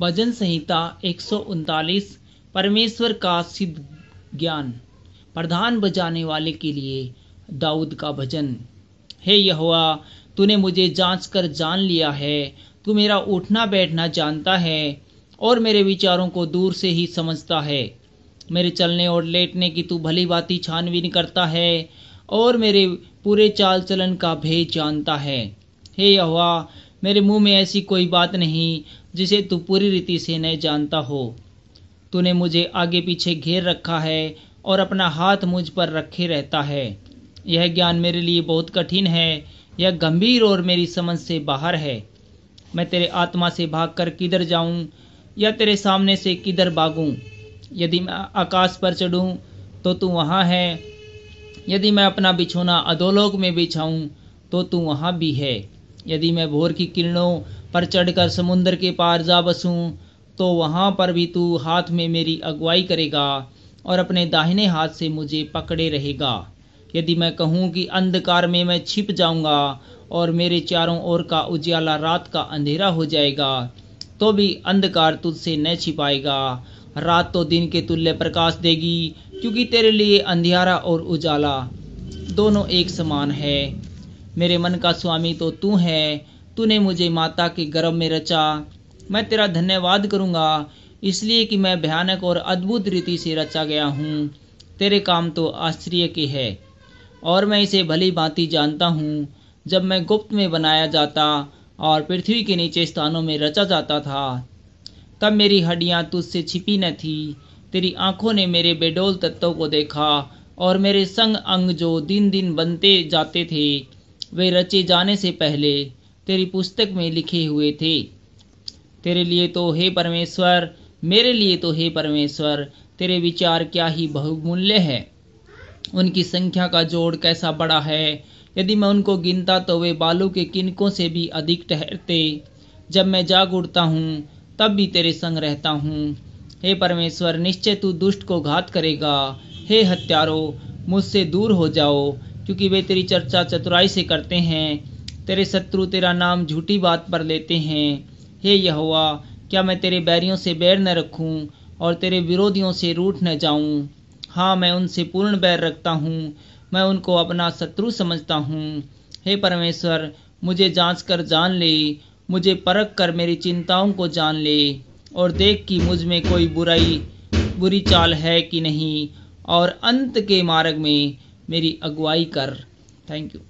भजन संहिता एक परमेश्वर का सिद्ध ज्ञान प्रधान बजाने वाले के लिए दाऊद का भजन हे यहोवा तूने मुझे जांच कर जान लिया है तू मेरा उठना बैठना जानता है और मेरे विचारों को दूर से ही समझता है मेरे चलने और लेटने की तू भली बाती छानबीन करता है और मेरे पूरे चाल चलन का भेद जानता है हे यहोवा मेरे मुंह में ऐसी कोई बात नहीं जिसे तू पूरी रीति से न जानता हो तूने मुझे आगे पीछे घेर रखा है और अपना हाथ मुझ पर रखे रहता है यह ज्ञान मेरे लिए बहुत कठिन है यह गंभीर और मेरी समझ से बाहर है मैं तेरे आत्मा से भागकर किधर जाऊं या तेरे सामने से किधर भागूं यदि मैं आकाश पर चढ़ूं तो तू वहाँ है यदि मैं अपना बिछोना अधोलोक में बिछाऊं तो तू वहाँ भी है यदि मैं भोर की किरणों पर चढ़कर समुद्र के पार जा बसूं तो वहाँ पर भी तू हाथ में मेरी अगुवाई करेगा और अपने दाहिने हाथ से मुझे पकड़े रहेगा यदि मैं कहूँ कि अंधकार में मैं छिप जाऊँगा और मेरे चारों ओर का उजियाला रात का अंधेरा हो जाएगा तो भी अंधकार तुझसे न छिपाएगा रात तो दिन के तुल्य प्रकाश देगी क्योंकि तेरे लिए अंधियारा और उजाला दोनों एक समान है मेरे मन का स्वामी तो तू है तूने मुझे माता के गर्भ में रचा मैं तेरा धन्यवाद करूँगा इसलिए कि मैं भयानक और अद्भुत रीति से रचा गया हूँ तेरे काम तो आश्चर्य के है और मैं इसे भली भांति जानता हूँ जब मैं गुप्त में बनाया जाता और पृथ्वी के नीचे स्थानों में रचा जाता था तब मेरी हड्डियाँ तुझसे छिपी न थी तेरी आंखों ने मेरे बेडोल तत्वों को देखा और मेरे संग अंग जो दिन दिन बनते जाते थे वे रचे जाने से पहले तेरी पुस्तक में लिखे हुए थे तेरे लिए तो हे परमेश्वर मेरे लिए तो हे परमेश्वर तेरे विचार क्या ही बहुमूल्य है उनकी संख्या का जोड़ कैसा बड़ा है यदि मैं उनको गिनता तो वे बालों के किनकों से भी अधिक ठहरते जब मैं जाग उड़ता हूँ तब भी तेरे संग रहता हूँ हे परमेश्वर निश्चय तू दुष्ट को घात करेगा हे हत्यारो मुझसे दूर हो जाओ क्योंकि वे तेरी चर्चा चतुराई से करते हैं तेरे शत्रु तेरा नाम झूठी बात पर लेते हैं हे यहोवा क्या मैं तेरे बैरियों से बैर न रखूं और तेरे विरोधियों से रूठ न जाऊं हाँ मैं उनसे पूर्ण बैर रखता हूँ मैं उनको अपना शत्रु समझता हूँ हे परमेश्वर मुझे जांच कर जान ले मुझे परख कर मेरी चिंताओं को जान ले और देख कि मुझ में कोई बुराई बुरी चाल है कि नहीं और अंत के मार्ग में मेरी अगुवाई कर थैंक यू